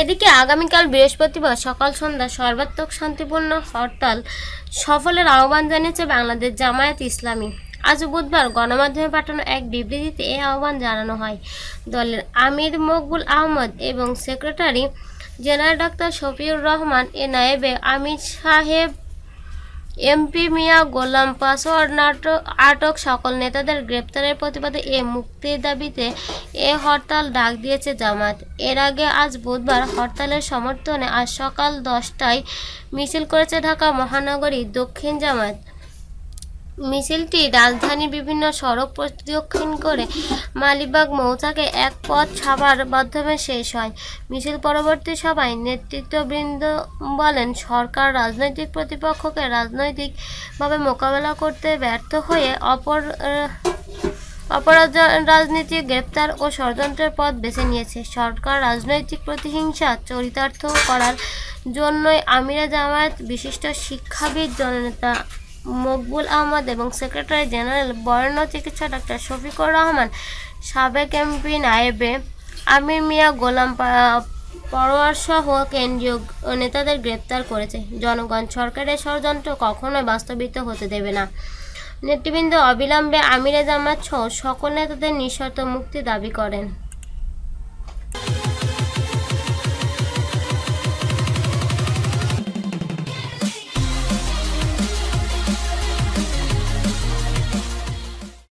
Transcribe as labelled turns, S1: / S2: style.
S1: এদিকে আগামীকাল বৃহস্পতিবার সকাল সন্ধ্যা সর্বাত্মক শান্তিপূর্ণ হরতাল সফলের আহ্বান জানিয়েছে বাংলাদেশ জামায়াত ইসলামী আজ বুধবার গণমাধ্যমে পাঠানো এক বিবৃতিতে এ আহ্বান জানানো হয় দলের আমির মকবুল আহমদ এবং secretary general doctor Shafiur Rahman এ নায়েবে আমির সাহেব এমপি মিয়া গোলাম পাসওয়ার্ড নাটক আটক সকল নেতাদের গ্রেপ্তারের প্রতিবাদে এ মুক্তির দাবিতে এ হরতাল ডাক দিয়েছে জামাত এর আগে আজ বুধবার হরতালের সমর্থনে আজ সকাল দশটায় মিছিল করেছে ঢাকা মহানগরী দক্ষিণ জামাত মিছিলটি রাজধানীর বিভিন্ন সড়ক প্রদক্ষিণ করে মালিবাগ মৌচাকে এক পথ সভার মাধ্যমে শেষ হয় মিছিল পরবর্তী সভায় নেতৃত্ববৃন্দ বলেন সরকার রাজনৈতিক প্রতিপক্ষকে রাজনৈতিকভাবে মোকাবেলা করতে ব্যর্থ হয়ে অপর অপরাধ রাজনীতি গ্রেপ্তার ও ষড়যন্ত্রের পথ বেছে নিয়েছে সরকার রাজনৈতিক প্রতিহিংসা চরিতার্থ করার জন্যই আমিরা জামায়াত বিশিষ্ট শিক্ষাবিদ জননেতা মকবুল আহমদ এবং সেক্রেটারি জেনারেল বরেণ্য চিকিৎসা ডাক্তার শফিকুর রহমান সাবেক এমপি নায়েবে আমির মিয়া গোলাম পরোয়ারসহ কেন্দ্রীয় নেতাদের গ্রেপ্তার করেছে জনগণ সরকারের ষড়যন্ত্র কখনোই বাস্তবিত হতে দেবে না নেতৃবৃন্দ অবিলম্বে আমিরে জামাত সহ সকল নেতাদের নিঃশর্ত মুক্তি দাবি করেন